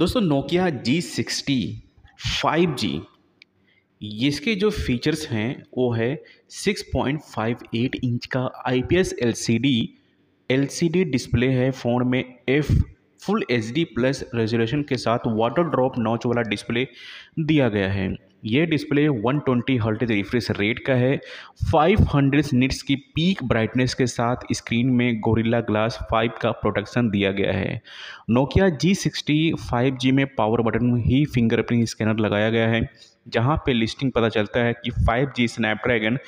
दोस्तों Nokia G sixty five G इसके जो फीचर्स हैं वो है 6.58 इंच का I P S L C D L C D display है फ़ोन में F full H D plus resolution के साथ वाटर ड्रॉप नॉच वाला डिस्प्ले दिया गया है यह display 120 twenty hertz refresh rate का है 500 हंड्रेड निट्स की पीक ब्राइटनेस के साथ स्क्रीन में गोरिल्ला ग्लास 5 का प्रोटेक्शन दिया गया है नोकिया जी सिक्सटी में पावर बटन ही फिंगरप्रिंट स्कैनर लगाया गया है जहाँ पे लिस्टिंग पता चलता है कि 5G स्नैपड्रैगन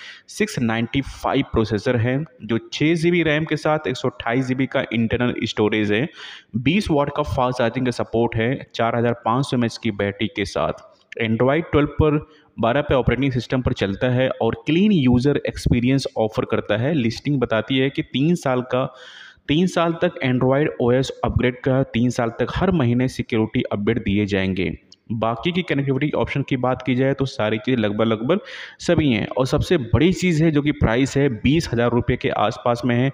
695 प्रोसेसर है जो छः जी रैम के साथ एक सौ का इंटरनल स्टोरेज है 20 वाट का फास्ट चार्जिंग का सपोर्ट है 4500 हज़ार की बैटरी के साथ एंड्रॉयड 12 पर 12 पे ऑपरेटिंग सिस्टम पर चलता है और क्लीन यूज़र एक्सपीरियंस ऑफर करता है लिस्टिंग बताती है कि तीन साल का तीन साल तक एंड्रॉयड ओएस अपग्रेड का तीन साल तक हर महीने सिक्योरिटी अपडेट दिए जाएंगे बाकी की कनेक्टिविटी ऑप्शन की बात की जाए तो सारी चीज़ें लगभग लगभग सभी हैं और सबसे बड़ी चीज़ है जो कि प्राइस है बीस हज़ार रुपये के आसपास में है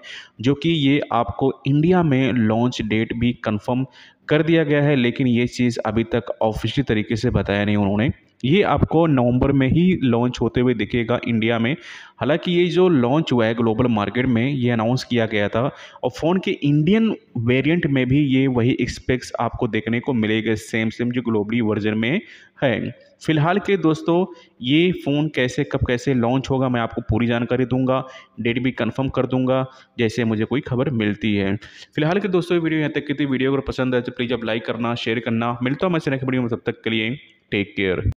जो कि ये आपको इंडिया में लॉन्च डेट भी कंफर्म कर दिया गया है लेकिन ये चीज़ अभी तक ऑफिशियल तरीके से बताया नहीं उन्होंने ये आपको नवंबर में ही लॉन्च होते हुए दिखेगा इंडिया में हालांकि ये जो लॉन्च हुआ है ग्लोबल मार्केट में ये अनाउंस किया गया था और फ़ोन के इंडियन वेरिएंट में भी ये वही एक्सपेक्ट्स आपको देखने को मिलेगा सेम सेम जो ग्लोबली वर्जन में है फ़िलहाल के दोस्तों ये फ़ोन कैसे कब कैसे लॉन्च होगा मैं आपको पूरी जानकारी दूंगा डेट भी कंफर्म कर दूंगा जैसे मुझे कोई खबर मिलती है फिलहाल के दोस्तों वीडियो यहाँ तक की थी वीडियो अगर पसंद है तो प्लीज़ आप लाइक करना शेयर करना मिलता हूँ मैं से नेक्स्ट वीडियो में तब तक के लिए टेक केयर